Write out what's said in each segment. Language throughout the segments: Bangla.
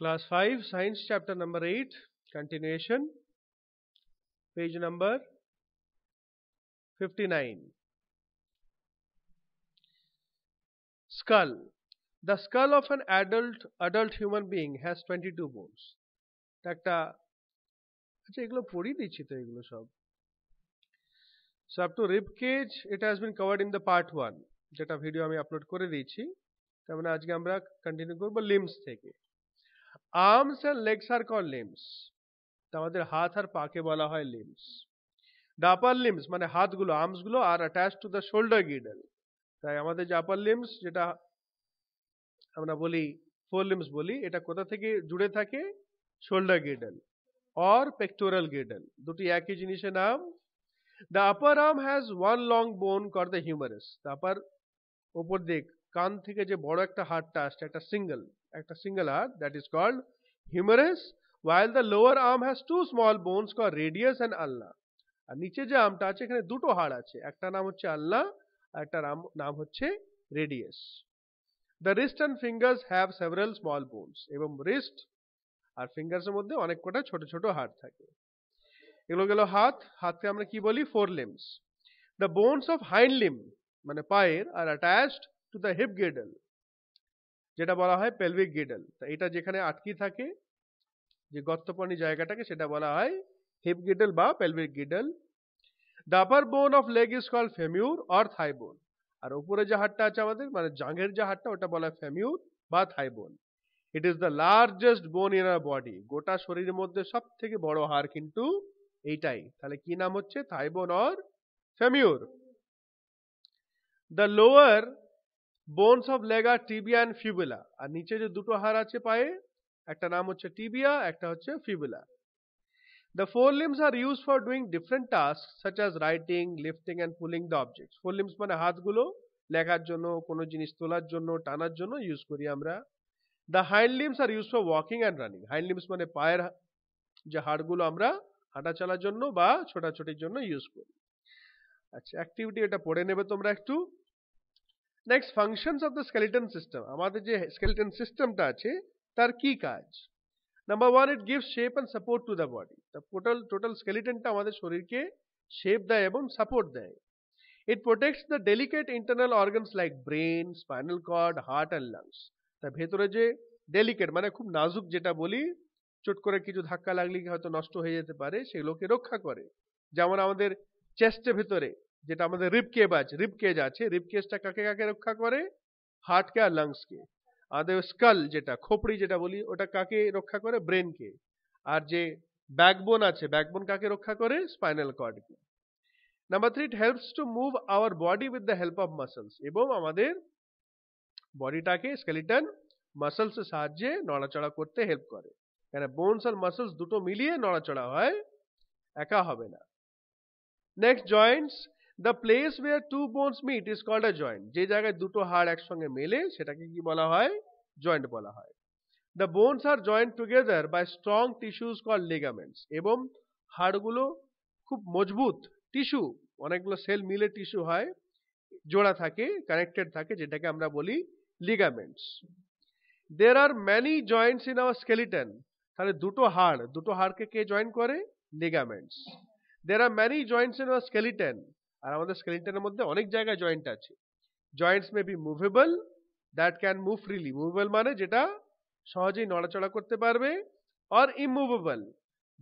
class 5 science chapter number 8 continuation page number 59 skull the skull of an adult adult human being has 22 bones একটা আচ্ছা এগুলো পড়িয়ে দিচ্ছি তো এগুলো সব so up to rib cage it has been covered in the part one যেটা ভিডিও আমি আপলোড করে দিয়েছি তার মানে আজকে আমরা কন্টিনিউ করবো লিমস থেকে arms and legs are call limbs আমাদের হাত আর পাকে বলা হয় লিমস দ্য আপার লিমস মানে হাতগুলো আর্মসগুলো are attach to the shoulder girdle তাই আমাদের যে আপার লিমস যেটা আমরা বলি ফোর লিমস বলি এটা কোথা থেকে জুড়ে থাকে shoulder girdle or pectoral girdle দুটি একই জিনিসের নাম the upper arm has one long bone or the হিউমারেস the upper ওপর দিক কাঁধ থেকে যে বড় একটা হাড়টা আছে এটা সিঙ্গেল একটা সিঙ্গেল হাড় that is called humerus while the lower arm has two small bones called radius and ulna আর নিচে যে আর্মটা আছে এখানে দুটো হাড় আছে একটা নাম হচ্ছে আলনা আর একটা নাম হচ্ছে radius the wrist and fingers have several small bones এবম রিস্ট আর ফিঙ্গার্স এর মধ্যে অনেক কোটা ছোট ছোট হাড় থাকে এগোলো গেল হাত হাতকে আমরা কি বলি forelimbs the bones of hind limb মানে পায়ের আর attached to the hip girdle যেটা বলা হয় পেলভিক গেডল এটা যেখানে আটকে থাকে যে গর্তপানি জায়গাটাকে সেটা বলা হয় হিপ গেডল বা pelvic গেডল the upper bone of leg is call femur or thigh bone আর উপরে যে হাটটা আছে আমাদের মানে জাঙের যে হাটটা ওটা বলা হয় ফেমিউর বা thigh bone it is the largest bone in our body গোটা শরীরের মধ্যে সব থেকে বড় হার কিন্তু এইটাই তাহলে কি নাম হচ্ছে thigh bone or femur the lower bones of leg tibia and fibula আর নিচে যে দুটো হাড় আছে পায়ে একটা নাম হচ্ছে টিবিয়া একটা হচ্ছে fibula limbs are use for doing different task such as writing lifting and pulling the objects fore limbs মানে হাতগুলো লেখার জন্য কোনো জিনিস তোলার জন্য টানার জন্য ইউজ করি আমরা the hind limbs are use for walking and running hind limbs মানে পায়ের যে হাড়গুলো আমরা হাঁটা চলার জন্য বা ছোটাছুটির জন্য ইউজ করি আচ্ছা অ্যাক্টিভিটি এটা পড়ে নেবে তোমরা একটু next functions of the skeleton system আমাদের যে স্কেলিটন সিস্টেমটা আছে তার কি কাজ number one it gives shape and support to the body total total স্কেলিটনটা আমাদের শরীরকে শেপ দেয় এবং সাপোর্ট দেয় it protects the delicate internal organs like brain spinal cord heart and lungs তার ভেতরে যে ডেলিকেট মানে খুব নাজুক যেটা বলি চট করে কিছু ধাক্কা লাগলে হয়তো নষ্ট হয়ে যেতে পারে সেগুলোকে রক্ষা করে যেমন আমাদের চেস্টের ভেতরে যেটা আমাদের রিপকেব আছে রিপকেজ আছে রিপকেজটা কাকে কাকে রক্ষা করে হার্টকে আর লাংসকে আমাদের স্কাল যেটা খোপড়ি যেটা বলি ওটা কাকে রক্ষা করে ব্রেনকে আর যে ব্যাকবোন আছে ব্যাকবোন কাকে রক্ষা করে স্পাইনাল কর্ডকে number three it helps to move our body with the help of muscles এবং আমাদের বডিটাকে স্কেলিটন মাসলস সাহায্যে নড়াচড়া করতে হেল্প করে কেন বোনস আর মাসলস দুটো মিলিয়ে নড়াচড়া হয় একা হবে না next joints the place where two bones meet is called a joint যে জায়গায় দুটো হাড় একসঙ্গে মেলে সেটাকে কি বলা হয় জয়েন্ট বলা হয় the bones are joint together by strong tissues call ligaments এবং হাড়গুলো খুব মজবুত টিস্যু অনেকগুলো সেল মিলে টিস্যু হয় জোড়া থাকে কানেক্টেড থাকে যেটাকে আমরা বলি ligaments there are many joints in our skeleton তাহলে দুটো হাড় দুটো হাড়কে কে জয়েন করে ligaments there are many joints in our skeleton আর আমাদের স্কেলিটনের মধ্যে অনেক জায়গায় জয়েন্ট আছে joints may be movable that can move freely movable মানে যেটা সহজেই নড়াচড়া করতে পারবে or immovable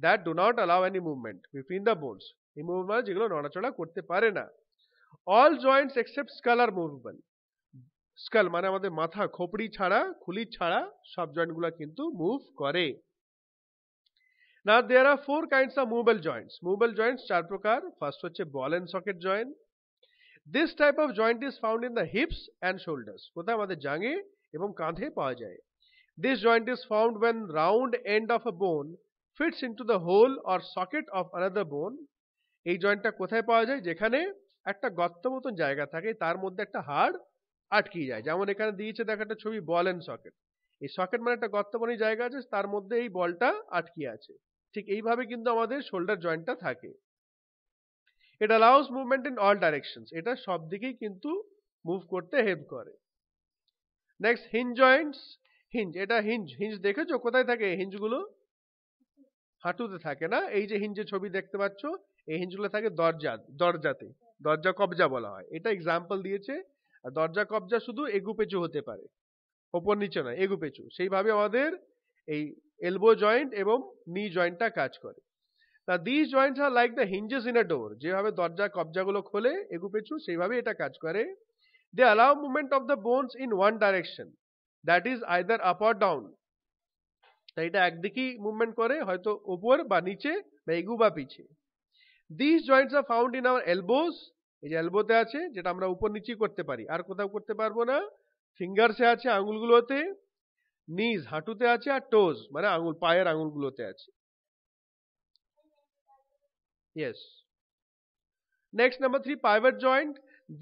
that do not allow any movement between the bones immovable মানে যেগুলো নড়াচড়া করতে পারে না all Joints except skull are movable skull মানে আমাদের মাথা খোপড়ি ছাড়া খুলি ছাড়া সব জয়েন্টগুলো কিন্তু মুভ করে Now there are four kinds of movable joints. Movable joints char প্রকার first hoche ball and socket joint. This type of joint is found in the hips and shoulders. Kotha amader jange ebong kandhe paoa jay. This joint is found when round end of a bone fits into the hole or socket of another bone. এই জয়েন্টটা কোথায় পাওয়া যায় যেখানে একটা গর্ত মতন জায়গা থাকে তার মধ্যে একটা হাড় আটকিয়ে যায় যেমন এখানে দিয়েছে দেখো একটা ছবি বল অ্যান্ড সকেট এই সকেট মানে একটা গর্ত জায়গা আছে তার মধ্যে এই বলটা আটকিয়ে আছে ঠিক এইভাবে কিন্তু আমাদের শোল্ডার জয়েন্টটা থাকে এটা allows movement in all directions এটা সব দিকেই কিন্তু মুভ করতে হেল্প করে নেক্সট হিঞ্জ জয়েন্টস হিঞ্জ এটা হিঞ্জ হিঞ্জ দেখেছো কোথায় থাকে হিঞ্জগুলো হাঁটুতে থাকে না এই যে হিঞ্জের ছবি দেখতে পাচ্ছ এই হিঞ্জগুলো থাকে দরজা দরজাতে দরজা কবজা বলা হয় এটা এক্সাম্পল দিয়েছে আর দরজা কবজা শুধু এগুপেচু হতে পারে ওপর নিচে নয় এগুপেচু সেইভাবে আমাদের এই এলবো জয়েন্ট এবং নি জয়েন্টটা কাজ করে তা this joints are like the hinges in a door যেভাবে দরজা কবজাগুলো খোলে এগুপেছু সেইভাবে এটা কাজ করে they allow movement of the bones in one direction that is either up or down তাই এটা একদিকেই মুভমেন্ট করে হয়তো ওপর বা নিচে বা এগু বা পিছে this joints are found in our elbows এই যে এলবোতে আছে যেটা আমরা উপর নিচেই করতে পারি আর কোথাও করতে পারবো না ফিঙ্গার্সে আছে আঙুলগুলোতে নিজ হাঁটুতে আছে আর টোজ মানে আঙুল পায়ের আঙুলগুলোতে আছে yes next number three pivot joint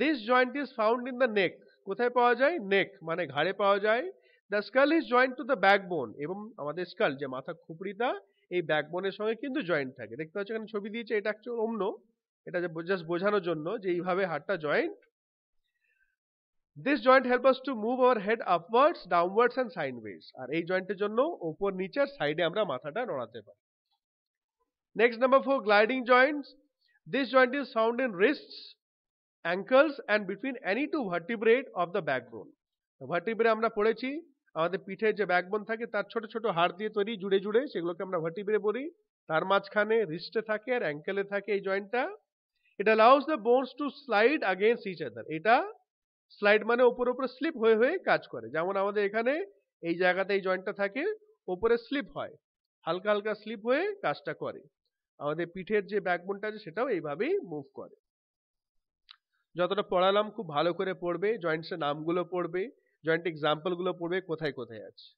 this joint is found in the neck কোথায় পাওয়া যায় নেক মানে ঘাড়ে পাওয়া যায় the skull is joint to the backbone এবং আমাদের স্কাল যে মাথা খুপড়িটা এই ব্যাকবোনের সঙ্গে কিন্তু জয়েন্ট থাকে দেখতে পাচ্ছ এখানে ছবি দিয়েছে এটা অন্য এটা জাস্ট বোঝানোর জন্য যে এইভাবে হাড়টা joint this joint helps us to move our head upwards downwards and sideways আর এই জয়েন্টের জন্য upper, nature, সাইডে আমরা মাথাটা নড়াতে পারি next number 4 gliding joints this joint is found in wrists ankles and between any two vertebrae of the backbone vertebrae আমরা পড়েছি আমাদের পিঠে যে ব্যাকবোন থাকে তার ছোট ছোট হাড় দিয়ে তৈরি জুড়ে জুড়ে সেগুলোকে আমরা vertebrae বলি তার মাঝখানে রিস্টে থাকে আর অ্যাঙ্কেলে থাকে এই জয়েন্টটা it allows the bones to slide against each other এটা স্লাইড মানে ওপর ওপরে স্লিপ হয়ে হয়ে কাজ করে যেমন আমাদের এখানে এই জায়গাতে এই জয়েন্টটা থাকে ওপরে স্লিপ হয় হালকা হালকা স্লিপ হয়ে কাজটা করে আমাদের পিঠের যে ব্যাকবোনটা আছে সেটাও এইভাবেই মুভ করে যতটা পড়ালাম খুব ভালো করে পড়বে জয়েন্টসের নামগুলো পড়বে জয়েন্ট এক্সাম্পলগুলো পড়বে কোথায় কোথায় আছে